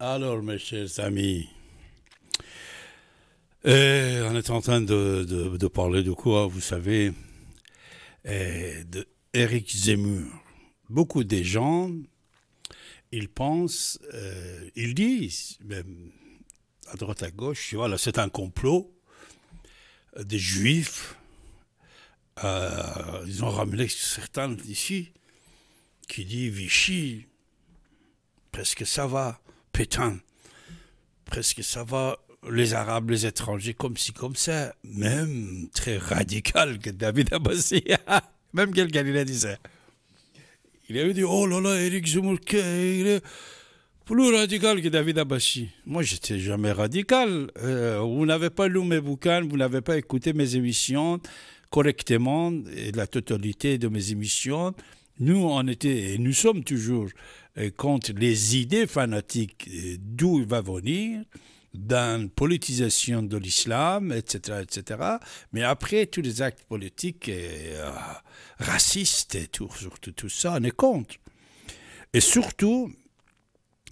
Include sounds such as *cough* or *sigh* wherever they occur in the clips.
Alors, mes chers amis, eh, on est en train de, parler de quoi, vous savez, et eh, de Eric Zemmour. Beaucoup des gens, ils pensent, eh, ils disent, à droite à gauche, voilà, c'est un complot des Juifs. Euh, ils ont ramené certains d'ici qui disent Vichy, parce que ça va putain, presque ça va, les Arabes, les étrangers, comme ci, comme ça. Même très radical que David Abbasi, *laughs* même quelqu'un il a dit ça. Il avait dit, oh là là, Eric Zemmour, est plus radical que David Abbasi. Moi, j'étais jamais radical. Euh, vous n'avez pas lu mes bouquins, vous n'avez pas écouté mes émissions correctement, et la totalité de mes émissions. Nous, en étions, et nous sommes toujours euh, contre les idées fanatiques euh, d'où il va venir, d'une politisation de l'islam, etc., etc. Mais après, tous les actes politiques et, euh, racistes et tout, surtout tout ça, on est contre. Et surtout,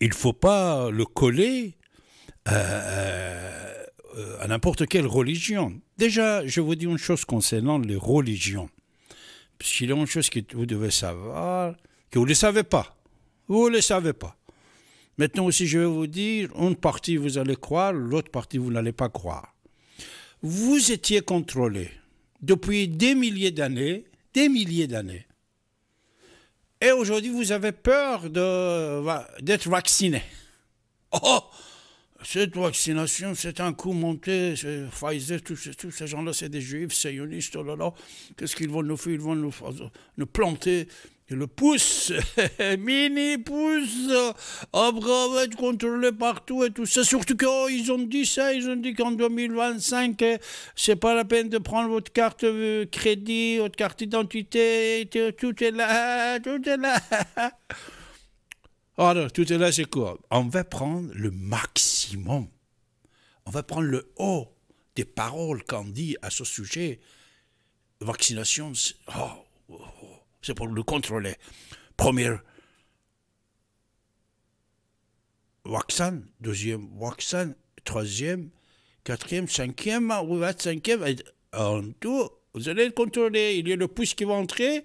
il ne faut pas le coller à n'importe quelle religion. Déjà, je vous dis une chose concernant les religions. Parce y a une chose que vous devez savoir, que vous ne savez pas. Vous ne le savez pas. Maintenant aussi, je vais vous dire, une partie vous allez croire, l'autre partie vous n'allez pas croire. Vous étiez contrôlé depuis des milliers d'années, des milliers d'années. Et aujourd'hui, vous avez peur d'être vacciné. *laughs* Oh Cette vaccination, c'est un coup monté. Pfizer, tous ces gens-là, c'est des juifs, sionistes, oh là là. Qu'est-ce qu'ils vont nous faire Ils vont nous planter le pouce, *laughs* mini pouce, après on va contrôlé partout et tout ça. Surtout qu'ils oh, ils ont dit ça, ils ont dit qu'en 2025, c'est pas la peine de prendre votre carte euh, crédit, votre carte d'identité, tout est là, *laughs* tout est là. Alors, tout est là, c'est quoi On va prendre le maximum. On va prendre le haut des paroles qu'on dit à ce sujet. Vaccination, oh, oh, c'est pour le contrôler. Première Waxan, deuxième Waxan, troisième, quatrième, cinquième, ou cinquième, ah, en tout, vous allez le contrôler. Il y a le pouce qui va entrer.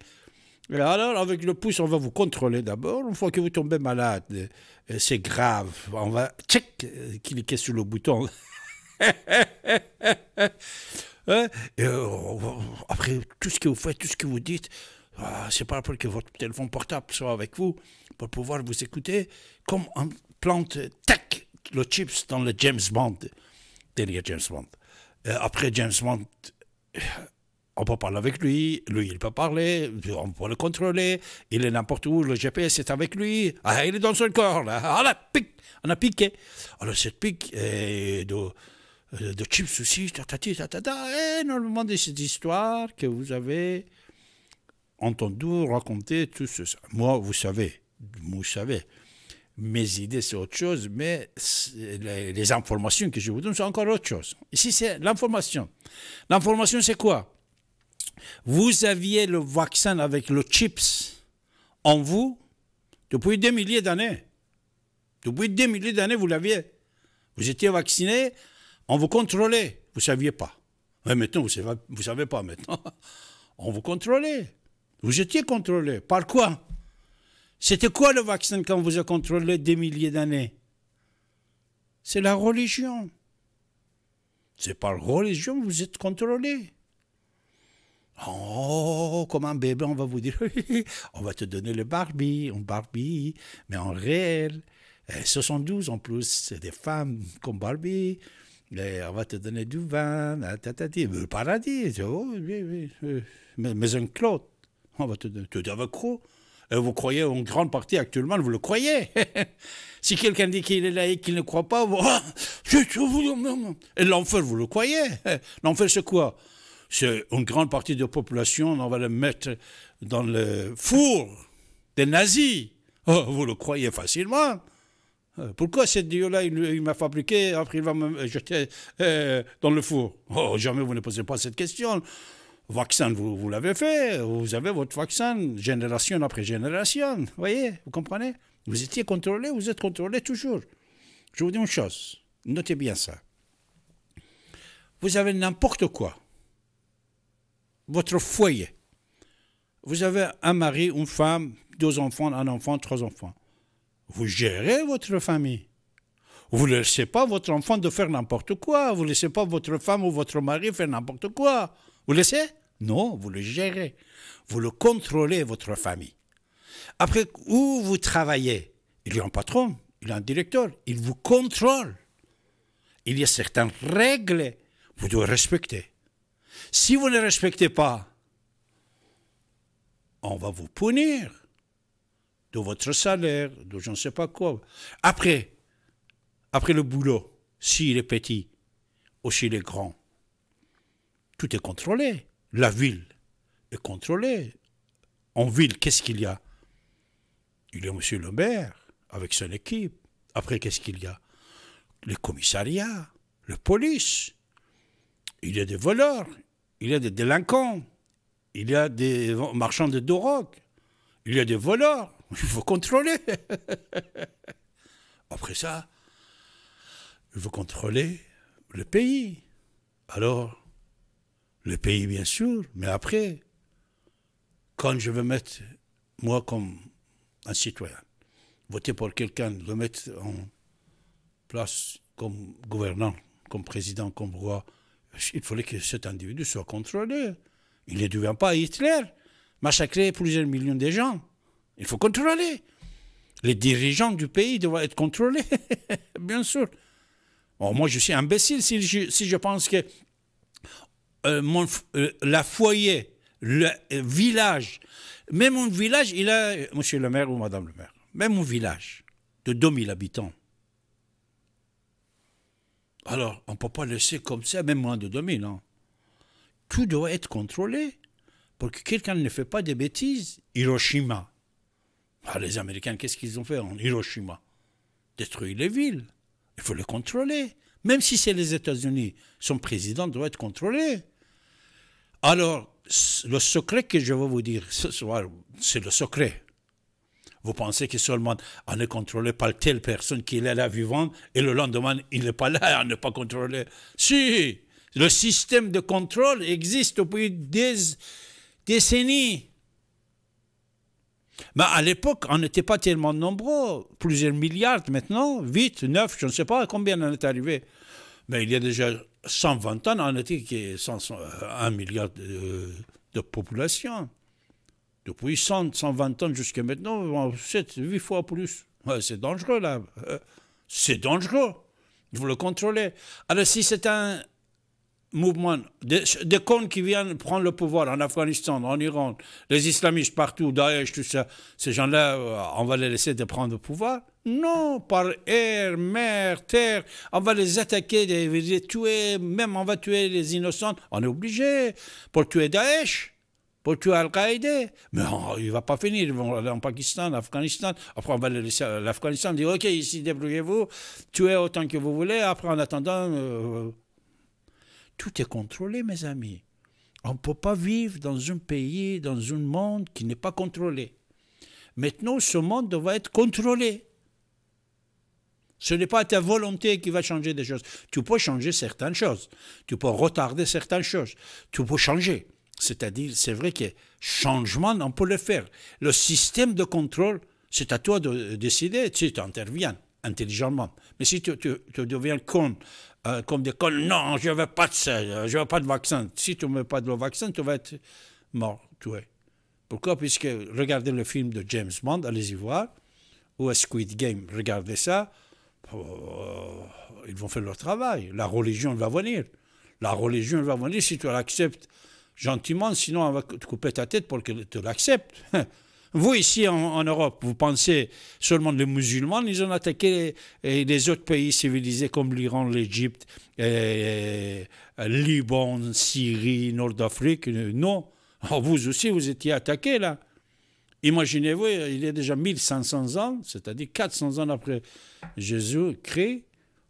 Et alors, avec le pouce, on va vous contrôler d'abord. Une fois que vous tombez malade, euh, c'est grave. On va check, euh, cliquer sur le bouton. *laughs* Hein? Euh, après, tout ce que vous faites, tout ce que vous dites, ah, c'est pas pour que votre téléphone portable soit avec vous pour pouvoir vous écouter. Comme on plante, tac, le chips dans le James Bond. Dernier James Bond. Euh, après James Bond, on peut parler avec lui, lui il peut parler, on peut le contrôler, il est n'importe où, le GPS est avec lui, ah, il est dans son corps, là. Ah, on a piqué. Alors cette pique euh, de euh, de chips aussi, tatati, tatata, énormément de ces histoires que vous avez entendu raconter tout ça Moi, vous savez, vous savez, mes idées, c'est autre chose, mais les, informations que je vous donne c'est encore autre chose. Ici, c'est l'information. L'information, c'est quoi Vous aviez le vaccin avec le chips en vous depuis des milliers d'années. Depuis des milliers d'années, vous l'aviez. Vous étiez vacciné, on vous contrôlait. Vous ne saviez pas. Mais maintenant, vous ne savez, vous savez pas maintenant. *laughs* On vous contrôlait. Vous étiez contrôlé. Par quoi C'était quoi le vaccin quand vous a contrôlé des milliers d'années C'est la religion. C'est par religion que vous êtes contrôlé. Oh, comme un bébé, on va vous dire, *laughs* on va te donner le Barbie, on Barbie, mais en réel. 72 eh, en plus, c'est des femmes comme Barbie. Eh, on va te donner du vin, le paradis. Mais, mais un clote on va te, dire avec vous croyez en grande partie actuellement, vous le croyez. *laughs* si quelqu'un dit qu'il est laïque, qu'il ne croit pas, vous... Ah, et l'enfer, vous le croyez. *laughs* L'enfer, c'est quoi C'est une grande partie de la population, on va le mettre dans le four des nazis. Oh, vous le croyez facilement. Euh, pourquoi ce Dieu-là, il, m'a fabriqué, après il va me jeter euh, dans le four oh, jamais vous ne posez pas cette question. Vaccin, vous, l'avez fait, vous avez votre vaccin génération après génération. Vous voyez, vous comprenez Vous étiez contrôlé, vous êtes contrôlé toujours. Je vous dis une chose, notez bien ça. Vous avez n'importe quoi. Votre foyer. Vous avez un mari, une femme, deux enfants, un enfant, trois enfants. Vous gérez votre famille. Vous ne laissez pas votre enfant de faire n'importe quoi. Vous ne laissez pas votre femme ou votre mari faire n'importe quoi. Vous le laissez Non, vous le gérez. Vous le contrôlez, votre famille. Après, où vous travaillez Il y a un patron, il y a un directeur, il vous contrôle. Il y a certaines règles, que vous devez respecter. Si vous ne respectez pas, on va vous punir de votre salaire, de je ne sais pas quoi. Après, après le boulot, s'il est petit ou s'il est grand, tout est contrôlé. La ville est contrôlée. En ville, qu'est-ce qu'il y a Il y a M. le maire avec son équipe. Après, qu'est-ce qu'il y a Les commissariats, la police. Il y a des voleurs, il y a des délinquants, il y a des marchands de drogue, il y a des voleurs. *laughs* Il faut contrôler. *laughs* Après ça, il faut contrôler le pays. Alors, le pays, bien sûr, mais après, quand je veux mettre, moi comme un citoyen, voter pour quelqu'un, le mettre en place comme gouvernant, comme président, comme roi, il fallait que cet individu soit contrôlé. Il ne devient pas Hitler, massacrer plusieurs millions de gens. Il faut contrôler. Les dirigeants du pays doivent être contrôlés, *laughs* bien sûr. moi, je suis imbécile si si je pense que euh, mon, euh, la foyer, le euh, village. Même mon village, il a, monsieur le maire ou madame le maire, même mon village de 2000 habitants. Alors, on ne peut pas laisser comme ça, même moins de 2000. non hein. Tout doit être contrôlé pour que quelqu'un ne fait pas des bêtises. Hiroshima. Ah, les Américains, qu'est-ce qu'ils ont fait en Hiroshima Détruire les villes. Il faut les contrôler. Même si c'est les États-Unis, son président doit être contrôlé. Alors, le secret que je vais vous dire ce soir, c'est le secret. Vous pensez que seulement on est contrôlé par telle personne qui est là vivante et le lendemain, il n'est pas là, on n'est pas contrôlé. Si, le système de contrôle existe depuis des décennies. Mais à l'époque, on n'était pas tellement nombreux, plusieurs milliards maintenant, 8, 9, je ne sais pas combien on est arrivé. Mais il y a déjà 120 ans, on était 1 euh, milliard de, population. Depuis 120 ans jusqu'à maintenant, 7, 8 fois plus. C'est dangereux là. Euh, c'est dangereux. Il faut le contrôler. Alors si c'est un mouvement des, des cons qui viennent prendre le pouvoir en Afghanistan, en Iran, les islamistes partout, Daesh, tout ça, ces gens-là, euh, on va les laisser de prendre le pouvoir Non, par air, mer, terre, on va les attaquer, les, tuer, même on va tuer les innocents, on est obligé pour tuer Daesh pour tuer Al-Qaïda. Mais il ne va pas finir. Ils vont aller en Pakistan, en Afghanistan. Après, on va les laisser à l'Afghanistan. dire OK, ici, débrouillez-vous. Tuez autant que vous voulez. Après, en attendant, euh, tout est contrôlé, mes amis. On ne peut pas vivre dans un pays, dans un monde qui n'est pas contrôlé. Maintenant, ce monde doit être contrôlé. Ce n'est pas ta volonté qui va changer des choses. Tu peux changer certaines choses. Tu peux retarder certaines choses. Tu peux changer. C'est-à-dire, c'est vrai que changement, on peut le faire. Le système de contrôle, c'est à toi de décider si tu interviens intelligemment. Mais si tu, tu deviens con euh, comme des cons, non, je veux pas de ça, je veux pas de vaccin. Si tu ne mets pas de vaccin, tu vas être mort, tué. Pourquoi Puisque regardez le film de James Bond, allez-y voir, ou Squid Game, regardez ça, oh, ils vont faire leur travail. La religion va venir. La religion va venir si tu l'acceptes gentiment, sinon on va te couper ta tête pour que tu l'acceptes. *laughs* Vous, ici en, Europe, vous pensez seulement les musulmans, ils ont attaqué les, autres pays civilisés comme l'Iran, l'Égypte, Liban, Syrie, Nord-Afrique. Non, oh, vous aussi, vous étiez attaqués là. Imaginez-vous, il y a déjà 1500 ans, c'est-à-dire 400 ans après Jésus-Christ.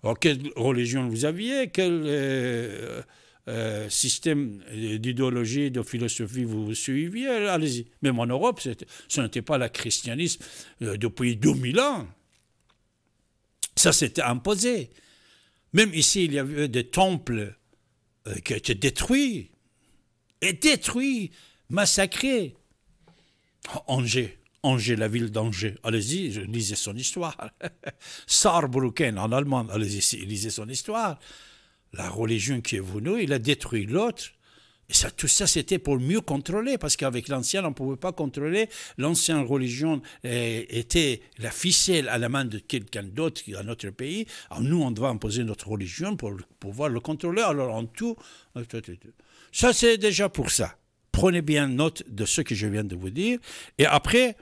Oh, quelle religion vous aviez euh, euh, système d'idéologie, de philosophie vous suiviez, allez-y. Même en Europe, ce n'était pas le christianisme euh, depuis 2000 ans. Ça s'était imposé. Même ici, il y avait des temples euh, qui étaient détruits, et détruits, massacrés. Angers, Angers, la ville d'Angers, allez-y, lisez son histoire. *laughs* Saarbrücken en allemand, allez-y, lisez son histoire la religion qui est venue, il a détruit l'autre. Et ça, tout ça, c'était pour mieux contrôler, parce qu'avec l'ancien, on ne pouvait pas contrôler. L'ancienne religion eh, était la ficelle à la main de quelqu'un d'autre dans notre pays. Alors nous, on devait imposer notre religion pour pouvoir le contrôler. Alors, en tout, ça, c'est déjà pour ça. Prenez bien note de ce que je viens de vous dire. Et après,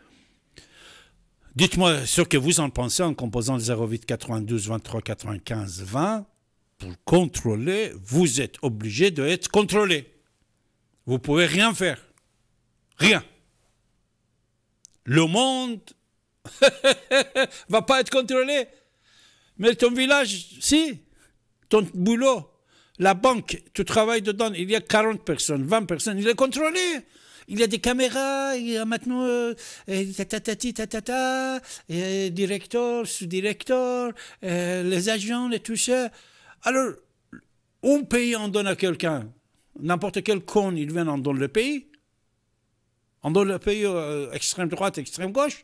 dites-moi ce que vous en pensez en composant 08 92 23 95 20 pour contrôler, vous êtes obligé d'être contrôlé. Vous ne pouvez rien faire. Rien. Le monde *laughs* va pas être contrôlé. Mais ton village, si. Ton boulot, la banque, tu travailles dedans, il y a 40 personnes, 20 personnes, il est contrôlé. Il y a des caméras, il y a maintenant directeur, sous-directeur, euh, les agents, les tout ça. Alors, un pays en donne à quelqu'un, n'importe quel con, il vient en donne le pays, on donne le pays euh, extrême droite, extrême gauche,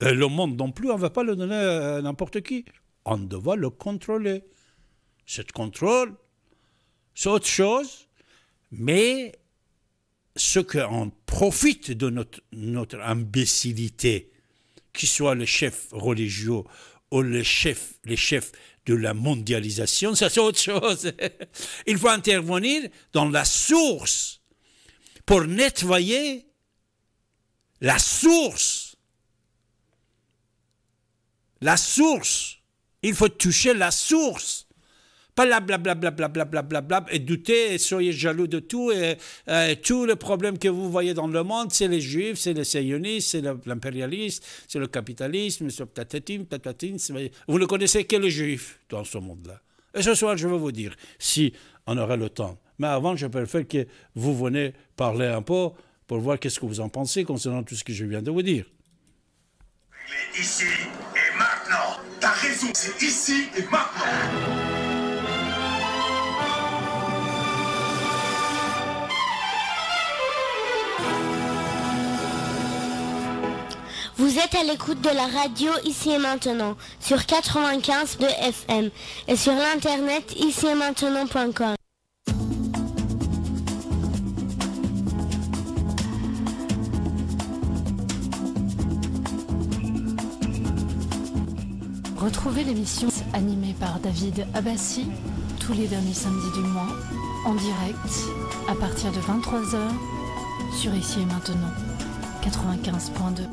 le monde non plus, on ne va pas le donner à n'importe qui. On doit le contrôler. Ce contrôle, c'est autre chose, mais ce qu'on profite de notre, notre imbécilité, qu'ils soient les chefs religieux ou les chefs, les chefs de la mondialisation, ça c'est autre chose. Il faut intervenir dans la source pour nettoyer la source. La source. Il faut toucher la source. Pas blablabla, bla bla bla, bla, et doutez, et soyez jaloux de tout, et, euh, tout tous les problèmes que vous voyez dans le monde, c'est les juifs, c'est les sionistes, c'est l'impérialisme, c'est le capitalisme, c'est le Vous ne connaissez que les juifs dans ce monde-là. Et ce soir, je vais vous dire, si on aurait le temps. Mais avant, je préfère que vous venez parler un peu pour voir qu'est-ce que vous en pensez concernant tout ce que je viens de vous dire. ici et maintenant. T'as raison, c'est ici et maintenant. Vous êtes à l'écoute de la radio ici et maintenant sur 95 FM et sur l'internet ici et maintenant.com. Retrouvez l'émission animée par David Abbassi tous les derniers samedis du mois en direct à partir de 23h sur ici et maintenant 95.2.